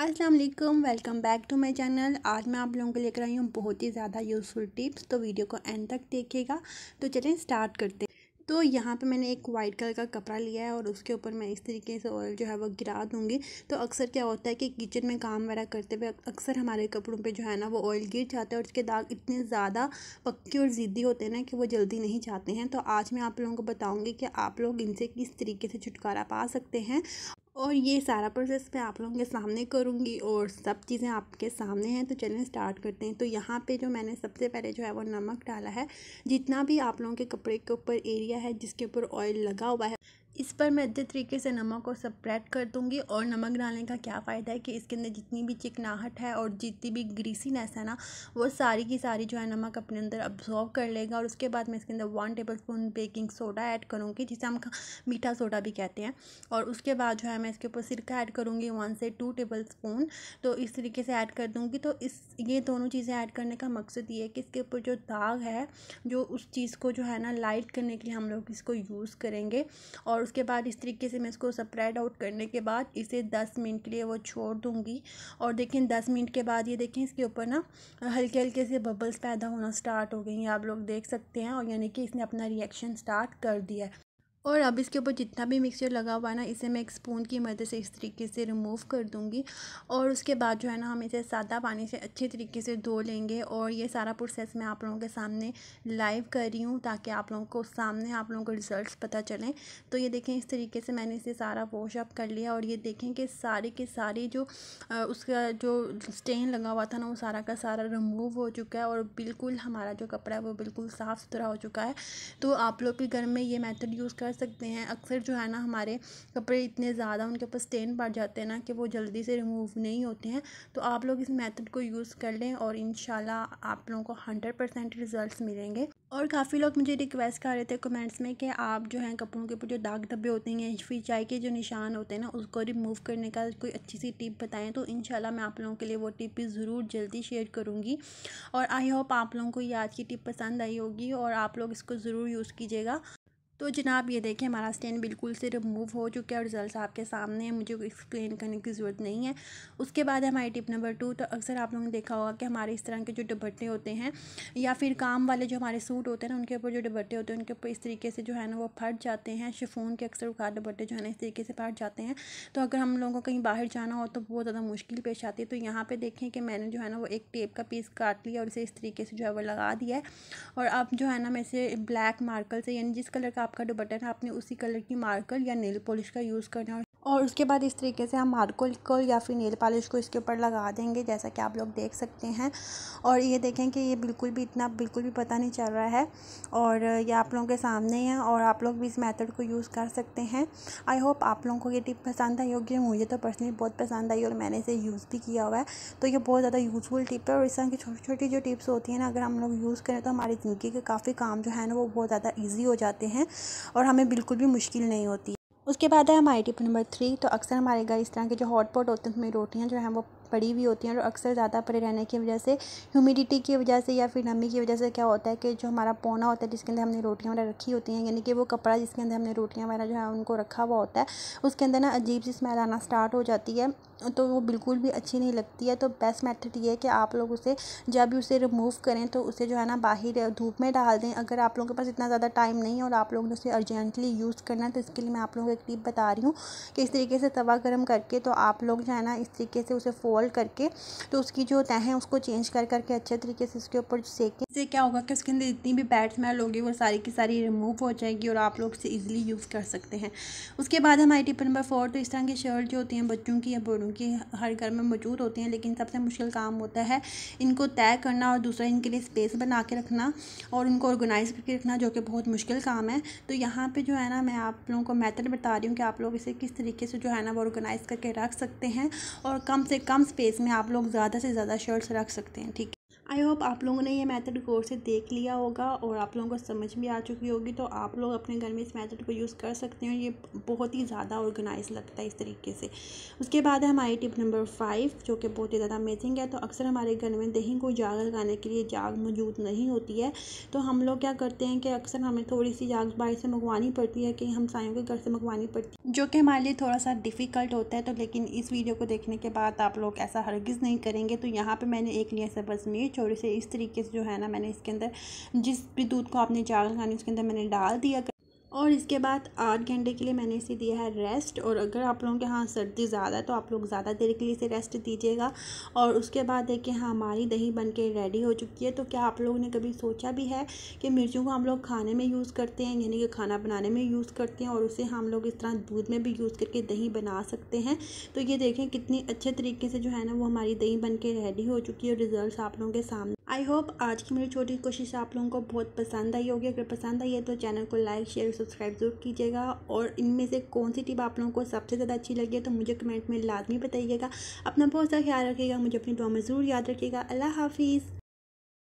अस्सलाम वालेकुम welcome back to my channel आज मैं आप लोगों को लेकर आई हूँ बहुत ही ज़्यादा यूज़फुल टिप्स तो वीडियो को एंड तक देखिएगा तो चलें स्टार्ट करते हैं तो यहाँ पे मैंने एक वाइट कलर का कपड़ा लिया है और उसके ऊपर मैं इस तरीके से ऑयल जो है वो गिरा दूँगी तो अक्सर क्या होता है कि किचन में काम वगैरह करते हुए अक्सर हमारे कपड़ों पे जो है ना वो ऑयल गिर जाता है और उसके दाग इतने ज़्यादा पक्के और ज़िद्दी होते हैं ना कि वो जल्दी नहीं जाते हैं तो आज मैं आप लोगों को बताऊँगी कि आप लोग इनसे किस तरीके से छुटकारा पा सकते हैं और ये सारा प्रोसेस मैं आप लोगों के सामने करूँगी और सब चीज़ें आपके सामने हैं तो चलें स्टार्ट करते हैं तो यहाँ पे जो मैंने सबसे पहले जो है वो नमक डाला है जितना भी आप लोगों के कपड़े के ऊपर एरिया है जिसके ऊपर ऑयल लगा हुआ है इस पर मैं अच्छे तरीके से नमक को सप्रेड कर दूँगी और नमक डालने का क्या फ़ायदा है कि इसके अंदर जितनी भी चिकनाहट है और जितनी भी ग्रीसीनेस है ना वो सारी की सारी जो है नमक अपने अंदर अब्जॉर्व कर लेगा और उसके बाद मैं इसके अंदर one tablespoon baking soda add करूँगी जिसे हम मीठा सोडा भी कहते हैं और उसके बाद जो है मैं इसके ऊपर सिरका ऐड करूँगी वन से टू टेबल स्पून तो इस तरीके से ऐड कर दूँगी तो इस ये दोनों चीज़ें ऐड करने का मकसद ये है कि इसके ऊपर जो दाग है जो उस चीज़ को जो है ना लाइट करने के लिए हम लोग इसको यूज़ करेंगे और उसके बाद इस तरीके से मैं इसको स्प्रेड आउट करने के बाद इसे दस मिनट के लिए वो छोड़ दूँगी और देखें दस मिनट के बाद ये देखें इसके ऊपर ना हल्के हल्के से बबल्स पैदा होना स्टार्ट हो गई हैं आप लोग देख सकते हैं और यानी कि इसने अपना रिएक्शन स्टार्ट कर दिया है और अब इसके ऊपर जितना भी मिक्सचर लगा हुआ है ना इसे मैं एक स्पून की मदद से इस तरीके से रिमूव कर दूँगी और उसके बाद जो है ना हम इसे सादा पानी से अच्छे तरीके से धो लेंगे और ये सारा प्रोसेस मैं आप लोगों के सामने लाइव कर रही हूँ ताकि आप लोगों को सामने आप लोगों को रिज़ल्ट पता चलें तो ये देखें इस तरीके से मैंने इसे सारा वॉशअप कर लिया और ये देखें कि सारे के सारे जो उसका जो स्टेन लगा हुआ था ना वो सारा का सारा रिमूव हो चुका है और बिल्कुल हमारा जो कपड़ा है वो बिल्कुल साफ़ सुथरा हो चुका है तो आप लोग भी घर में ये मेथड यूज़ कर कर सकते हैं अक्सर जो है ना हमारे कपड़े इतने ज़्यादा उनके ऊपर स्टेन पड़ जाते हैं ना कि वो जल्दी से रिमूव नहीं होते हैं तो आप लोग इस मेथड को यूज़ कर लें और इन आप लोगों को हंड्रेड परसेंट रिज़ल्ट मिलेंगे और काफ़ी लोग मुझे रिक्वेस्ट कर रहे थे कमेंट्स में कि आप जो है कपड़ों के ऊपर जो दाग धब्बे होते हैं फिर चाय के जो निशान होते हैं ना उसको रिमूव करने का कोई अच्छी सी टिप बताएं तो इन मैं आप लोगों के लिए वो टिप भी ज़रूर जल्दी शेयर करूँगी और आई होप आप लोगों को ये आज की टिप पसंद आई होगी और आप लोग इसको ज़रूर यूज़ कीजिएगा तो जनाब ये देखें हमारा स्टैंड बिल्कुल से रिमूव हो चुका है और रिजल्ट आपके सामने है मुझे एक्सप्लेन करने की ज़रूरत नहीं है उसके बाद हमारी टिप नंबर टू तो अक्सर आप लोगों ने देखा होगा कि हमारे इस तरह के जो दुपट्टे होते हैं या फिर काम वाले जो हमारे सूट होते हैं ना उनके ऊपर जो दुपट्टे होते हैं उनके ऊपर इस तरीके से जो है ना वो फट जाते हैं शिफोन के अक्सर उखार दुपट्टे जो है ना इस तरीके से फट जाते हैं तो अगर हम लोगों को कहीं बाहर जाना हो तो बहुत ज़्यादा मुश्किल पेश आती है तो यहाँ पर देखें कि मैंने जो है ना वो एक टेप का पीस काट लिया और इसे इस तरीके से जो है वो लगा दिया है और अब जो है ना मैं इसे ब्लैक मार्कल से यानी जिस कलर का आपका दुपट्टा था आपने उसी कलर की मार्कर या नेल पॉलिश का यूज़ करना है और उसके बाद इस तरीके से हम मार्कोल को या फिर नेल पॉलिश को इसके ऊपर लगा देंगे जैसा कि आप लोग देख सकते हैं और ये देखें कि ये बिल्कुल भी इतना बिल्कुल भी पता नहीं चल रहा है और ये आप लोगों के सामने है और आप लोग भी इस मेथड को यूज़ कर सकते हैं आई होप आप लोगों को ये टिप पसंद आई होगी मुझे तो पर्सनली बहुत पसंद आई और मैंने इसे यूज़ भी किया हुआ है तो ये बहुत ज़्यादा यूज़फुल टिप है और इस तरह की छोटी छोटी जो टिप्स होती हैं ना अगर हम लोग यूज़ करें तो हमारी ज़िंदगी के काफ़ी काम जो है ना वो बहुत ज़्यादा ईजी हो जाते हैं और हमें बिल्कुल भी मुश्किल नहीं होती उसके बाद है हमारी टिप नंबर थ्री तो अक्सर हमारे घर इस तरह के जो हॉट पॉट होते हैं उसमें रोटियाँ जो हैं वो पड़ी हुई होती हैं और अक्सर ज़्यादा पड़े रहने की वजह से ह्यूमिडिटी की वजह से या फिर नमी की वजह से क्या होता है कि जो हमारा पौना होता है जिसके अंदर हमने रोटियाँ वगैरह रखी होती हैं यानी कि वो कपड़ा जिसके अंदर हमने रोटियाँ वगैरह जो है उनको रखा हुआ होता है उसके अंदर ना अजीब सी स्मेल आना स्टार्ट हो जाती है तो वो बिल्कुल भी अच्छी नहीं लगती है तो बेस्ट मेथड ये है कि आप लोग उसे जब भी उसे रिमूव करें तो उसे जो है ना बाहर धूप में डाल दें अगर आप लोगों के पास इतना ज़्यादा टाइम नहीं है और आप लोग ने उसे अर्जेंटली यूज़ करना है तो इसके लिए मैं आप लोगों को एक टिप बता रही हूँ कि इस तरीके से तवा गर्म करके तो आप लोग जो है ना इस तरीके से उसे फोर रिवॉल्व करके तो उसकी जो तह है उसको चेंज कर करके अच्छे तरीके से उसके ऊपर सेकें इससे क्या होगा कि उसके अंदर जितनी भी बैड स्मेल होगी वो सारी की सारी रिमूव हो जाएगी और आप लोग इसे ईजिली यूज़ कर सकते हैं उसके बाद हमारी टिप नंबर फोर तो इस तरह की शर्ट जो होती हैं बच्चों की या बड़ों की हर घर में मौजूद होती हैं लेकिन सबसे मुश्किल काम होता है इनको तय करना और दूसरा इनके लिए स्पेस बना के रखना और उनको ऑर्गेनाइज करके रखना जो कि बहुत मुश्किल काम है तो यहाँ पे जो है ना मैं आप लोगों को मेथड बता रही हूँ कि आप लोग इसे किस तरीके से जो है ना वो ऑर्गेनाइज़ करके रख सकते हैं और कम से कम स्पेस में आप लोग ज़्यादा से ज़्यादा शर्ट्स रख सकते हैं ठीक है आई होप आप लोगों ने ये मेथड गौर से देख लिया होगा और आप लोगों को समझ भी आ चुकी होगी तो आप लोग अपने घर में इस मेथड को यूज़ कर सकते हैं ये बहुत ही ज़्यादा ऑर्गेनाइज लगता है इस तरीके से उसके बाद है हमारी टिप नंबर फाइव जो कि बहुत ही ज़्यादा अमेजिंग है तो अक्सर हमारे घर में दही को जाग लगाने के लिए जाग मौजूद नहीं होती है तो हम लोग क्या करते हैं कि अक्सर हमें थोड़ी सी जाग बाहर से मंगवानी पड़ती है कि हम सायों के घर से मंगवानी पड़ती है जो कि हमारे लिए थोड़ा सा डिफ़िकल्ट होता है तो लेकिन इस वीडियो को देखने के बाद आप लोग ऐसा हरगिज़ नहीं करेंगे तो यहाँ पर मैंने एक लिया सबज मिर्च और इसे इस तरीके से जो है ना मैंने इसके अंदर जिस भी दूध को आपने चावल खानी उसके अंदर मैंने डाल दिया और इसके बाद आठ घंटे के लिए मैंने इसे दिया है रेस्ट और अगर आप लोगों के यहाँ सर्दी ज़्यादा है तो आप लोग ज़्यादा देर के लिए इसे रेस्ट दीजिएगा और उसके बाद देखिए हाँ, हमारी दही बन के रेडी हो चुकी है तो क्या आप लोगों ने कभी सोचा भी है कि मिर्चों को हम लोग खाने में यूज़ करते हैं यानी कि खाना बनाने में यूज़ करते हैं और उसे हम लोग इस तरह दूध में भी यूज़ करके दही बना सकते हैं तो ये देखें कितनी अच्छे तरीके से जो है ना वो हमारी दही बन के रेडी हो चुकी है और रिज़ल्ट आप लोगों के सामने आई होप आज की मेरी छोटी कोशिश आप लोगों को बहुत पसंद आई होगी अगर पसंद आई है तो चैनल को लाइक शेयर सब्सक्राइब जरूर कीजिएगा और इनमें से कौन सी टिप आप लोगों को सबसे ज़्यादा अच्छी लगी है तो मुझे कमेंट में लाजमी बताइएगा अपना बहुत सा ख्याल रखिएगा मुझे अपनी दुआ में ज़रूर याद रखिएगा अल्लाह हाफिज़